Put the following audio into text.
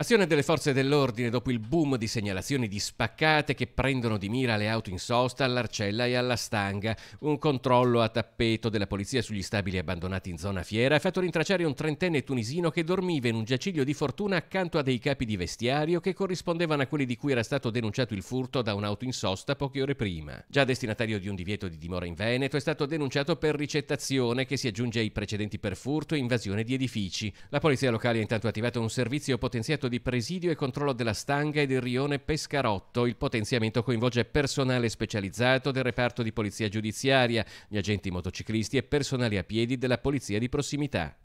Azione delle forze dell'ordine dopo il boom di segnalazioni di spaccate che prendono di mira le auto in sosta all'Arcella e alla Stanga. Un controllo a tappeto della polizia sugli stabili abbandonati in zona fiera ha fatto rintracciare un trentenne tunisino che dormiva in un giaciglio di fortuna accanto a dei capi di vestiario che corrispondevano a quelli di cui era stato denunciato il furto da un'auto in sosta poche ore prima. Già destinatario di un divieto di dimora in Veneto è stato denunciato per ricettazione che si aggiunge ai precedenti per furto e invasione di edifici. La polizia locale ha intanto attivato un servizio potenziato contratto di presidio e controllo della stanga e del rione Pescarotto. Il potenziamento coinvolge personale specializzato del reparto di polizia giudiziaria, gli agenti motociclisti e personale a piedi della polizia di prossimità.